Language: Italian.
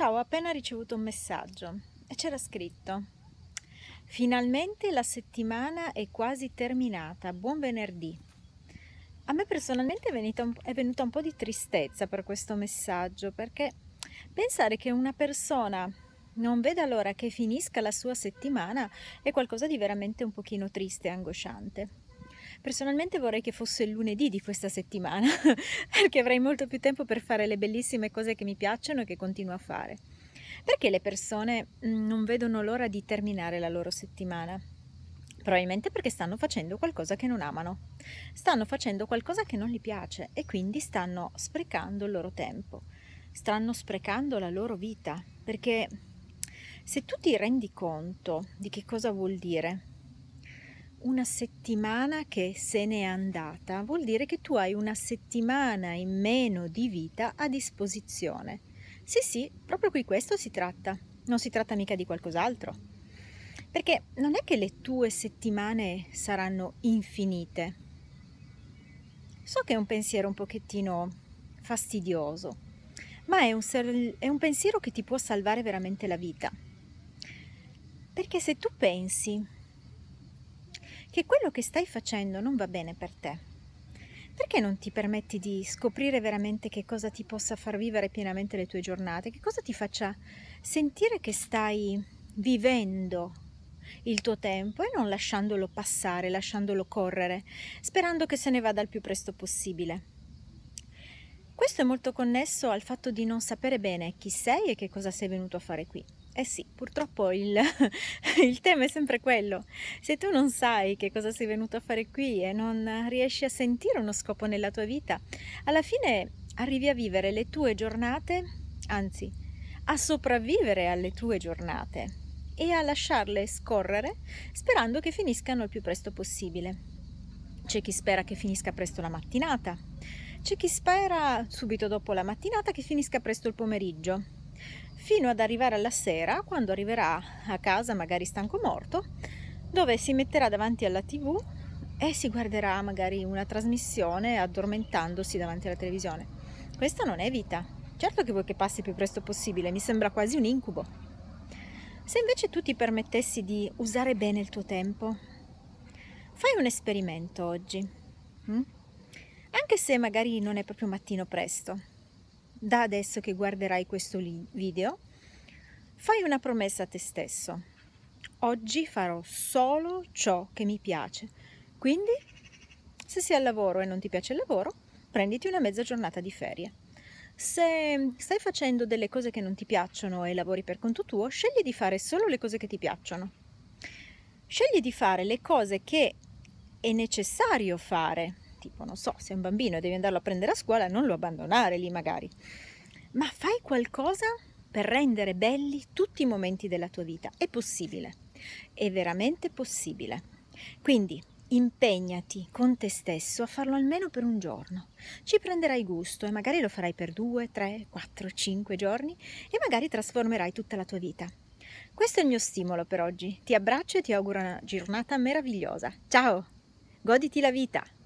Ciao, ho appena ricevuto un messaggio e c'era scritto Finalmente la settimana è quasi terminata, buon venerdì. A me personalmente è, venuta un po' di tristezza per questo messaggio perché pensare che una persona non veda l'ora che finisca la sua settimana è qualcosa di veramente un pochino triste e angosciante. Personalmente vorrei che fosse il lunedì di questa settimana, perché avrei molto più tempo per fare le bellissime cose che mi piacciono e che continuo a fare. Perché le persone mm, non vedono l'ora di terminare la loro settimana? Probabilmente perché stanno facendo qualcosa che non amano, stanno facendo qualcosa che non gli piace e quindi stanno sprecando il loro tempo, stanno sprecando la loro vita, perché se tu ti rendi conto di che cosa vuol dire una settimana che se n'è andata vuol dire che tu hai una settimana in meno di vita a disposizione. Sì, sì, proprio qui questo si tratta, non si tratta mica di qualcos'altro. Perché non è che le tue settimane saranno infinite. So che è un pensiero un pochettino fastidioso, ma è un, è un pensiero che ti può salvare veramente la vita. Perché se tu pensi che quello che stai facendo non va bene per te, perché non ti permetti di scoprire veramente che cosa ti possa far vivere pienamente le tue giornate? Che cosa ti faccia sentire che stai vivendo il tuo tempo e non lasciandolo passare, lasciandolo correre, sperando che se ne vada il più presto possibile? Questo è molto connesso al fatto di non sapere bene chi sei e che cosa sei venuto a fare qui. Eh sì, purtroppo il, il, tema è sempre quello. Se tu non sai che cosa sei venuto a fare qui e non riesci a sentire uno scopo nella tua vita, alla fine arrivi a vivere le tue giornate, anzi, a sopravvivere alle tue giornate e a lasciarle scorrere sperando che finiscano il più presto possibile. C'è chi spera che finisca presto la mattinata, c'è chi spera subito dopo la mattinata che finisca presto il pomeriggio, fino ad arrivare alla sera quando arriverà a casa magari stanco morto dove si metterà davanti alla tv e si guarderà magari una trasmissione addormentandosi davanti alla televisione. Questa non è vita. Certo che vuoi che passi il più presto possibile, mi sembra quasi un incubo. Se invece tu ti permettessi di usare bene il tuo tempo, fai un esperimento oggi, hm? anche se magari non è proprio mattino presto da adesso che guarderai questo video, fai una promessa a te stesso. Oggi farò solo ciò che mi piace. Quindi, se sei al lavoro e non ti piace il lavoro, prenditi una mezza giornata di ferie. Se stai facendo delle cose che non ti piacciono e lavori per conto tuo, scegli di fare solo le cose che ti piacciono. Scegli di fare le cose che è necessario fare tipo non so, se è un bambino e devi andarlo a prendere a scuola, non lo abbandonare lì magari, ma fai qualcosa per rendere belli tutti i momenti della tua vita. È possibile, è veramente possibile. Quindi impegnati con te stesso a farlo almeno per un giorno. Ci prenderai gusto e magari lo farai per due, tre, quattro, cinque giorni e magari trasformerai tutta la tua vita. Questo è il mio stimolo per oggi. Ti abbraccio e ti auguro una giornata meravigliosa. Ciao! Goditi la vita!